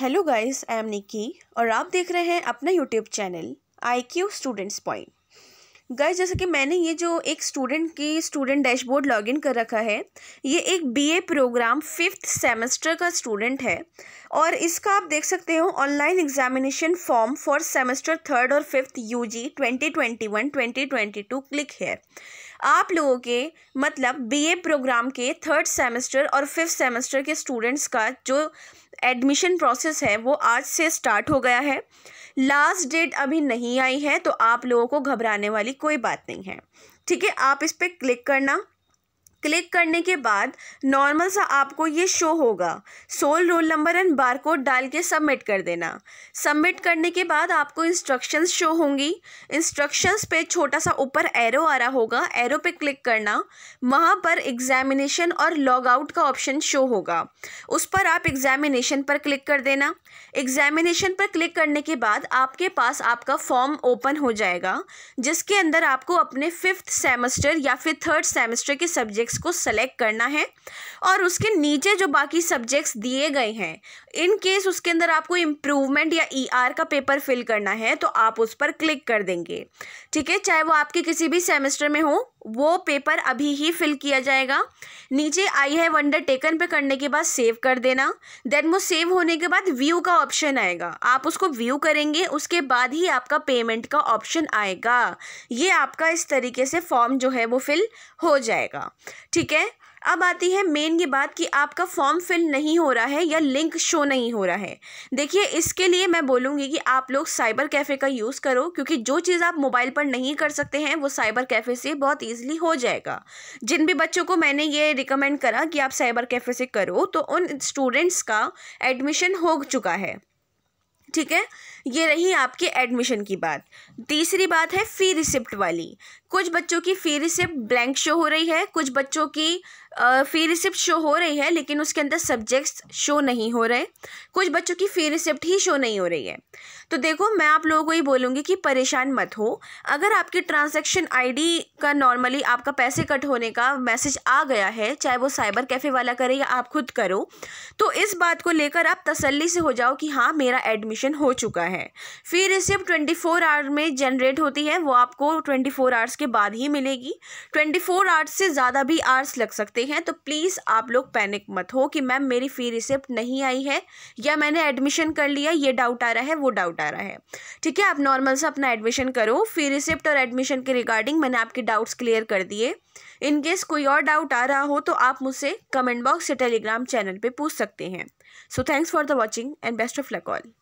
hello guys I am Nikki और आप देख रहे हैं अपना YouTube channel I Q students point guys जैसे कि मैंने ये जो एक स्टूडेंट की स्टूडेंट डैशबोर्ड लॉगिन कर रखा है ये एक बीए प्रोग्राम फिफ्थ सेमेस्टर का स्टूडेंट है और इसका आप देख सकते हो online examination form for semester third और फिफ्थ यू जी 2022 क्लिक है आप लोगों के मतलब बीए प्रोग्राम के थर्ड सेमेस्टर और फिफ्थ सेमेस्टर के स्टूडेंट्स का जो एडमिशन प्रोसेस है वो आज से स्टार्ट हो गया है लास्ट डेट अभी नहीं आई है तो आप लोगों को घबराने वाली कोई बात नहीं है ठीक है आप इस पर क्लिक करना क्लिक करने के बाद नॉर्मल सा आपको ये शो होगा सोल roll number and barcode डाल के सबमिट कर देना सबमिट करने के बाद आपको इंस्ट्रक्शंस शो होंगी इंस्ट्रक्शंस पे छोटा सा ऊपर एरो आ रहा होगा एरो पे क्लिक करना वहाँ पर एग्जामिनेशन और लॉग आउट का ऑप्शन शो होगा उस पर आप एग्जामिनेशन पर क्लिक कर देना एग्जामिनेशन पर क्लिक करने के बाद आपके पास आपका फॉर्म ओपन हो जाएगा जिसके अंदर आपको अपने फिफ्थ सेमेस्टर या फिर थर्ड सेमेस्टर के सब्जेक्ट सब्जेक्ट्स को सेलेक्ट करना है और उसके नीचे जो बाकी सब्जेक्ट्स दिए गए हैं इन केस उसके अंदर आपको इम्प्रूवमेंट या ई e ER का पेपर फिल करना है तो आप उस पर क्लिक कर देंगे ठीक है चाहे वो आपके किसी भी सेमेस्टर में हो वो पेपर अभी ही फिल किया जाएगा नीचे आई है वंडर टेकन पे करने के बाद सेव कर देना देन वो सेव होने के बाद व्यू का ऑप्शन आएगा आप उसको व्यू करेंगे उसके बाद ही आपका पेमेंट का ऑप्शन आएगा ये आपका इस तरीके से फॉर्म जो है वो फिल हो जाएगा ठीक है अब आती है मेन ये बात कि आपका फॉर्म फिल नहीं हो रहा है या लिंक शो नहीं हो रहा है देखिए इसके लिए मैं बोलूँगी कि आप लोग साइबर कैफ़े का यूज़ करो क्योंकि जो चीज़ आप मोबाइल पर नहीं कर सकते हैं वो साइबर कैफ़े से बहुत ईजिली हो जाएगा जिन भी बच्चों को मैंने ये रिकमेंड करा कि आप साइबर कैफ़े से करो तो उन स्टूडेंट्स का एडमिशन हो चुका है ठीक है ये रही आपकी एडमिशन की बात तीसरी बात है फ़ी रिसिप्ट वाली कुछ बच्चों की फ़ी रिसिप्ट ब्लैंक शो हो रही है कुछ बच्चों की फ़ी रिसिप्ट शो हो रही है लेकिन उसके अंदर सब्जेक्ट्स शो नहीं हो रहे कुछ बच्चों की फ़ी रिसिप्ट ही शो नहीं हो रही है तो देखो मैं आप लोगों को ये बोलूँगी कि परेशान मत हो अगर आपकी ट्रांजेक्शन आई का नॉर्मली आपका पैसे कट होने का मैसेज आ गया है चाहे वो साइबर कैफ़े वाला करे या आप खुद करो तो इस बात को लेकर आप तसल्ली से हो जाओ कि हाँ मेरा एडमिशन ट्रांजेक्शन हो चुका है fee receipt twenty four hours में जनरेट होती है वो आपको ट्वेंटी फोर आवर्स के बाद ही मिलेगी ट्वेंटी फोर आवर्स से ज़्यादा भी आवर्स लग सकते हैं तो प्लीज़ आप लोग पैनिक मत हो कि मैम मेरी फ़ी रिसिप्ट नहीं आई है या मैंने एडमिशन कर लिया ये डाउट आ रहा है वो डाउट आ रहा है ठीक है आप नॉर्मल से अपना एडमिशन करो फी रिसिप्ट और एडमिशन के रिगार्डिंग मैंने आपके डाउट्स क्लियर कर दिए इनकेस कोई और डाउट आ रहा हो तो आप मुझसे कमेंट बॉक्स या टेलीग्राम चैनल पर पूछ सकते हैं so thanks for the watching and best of luck all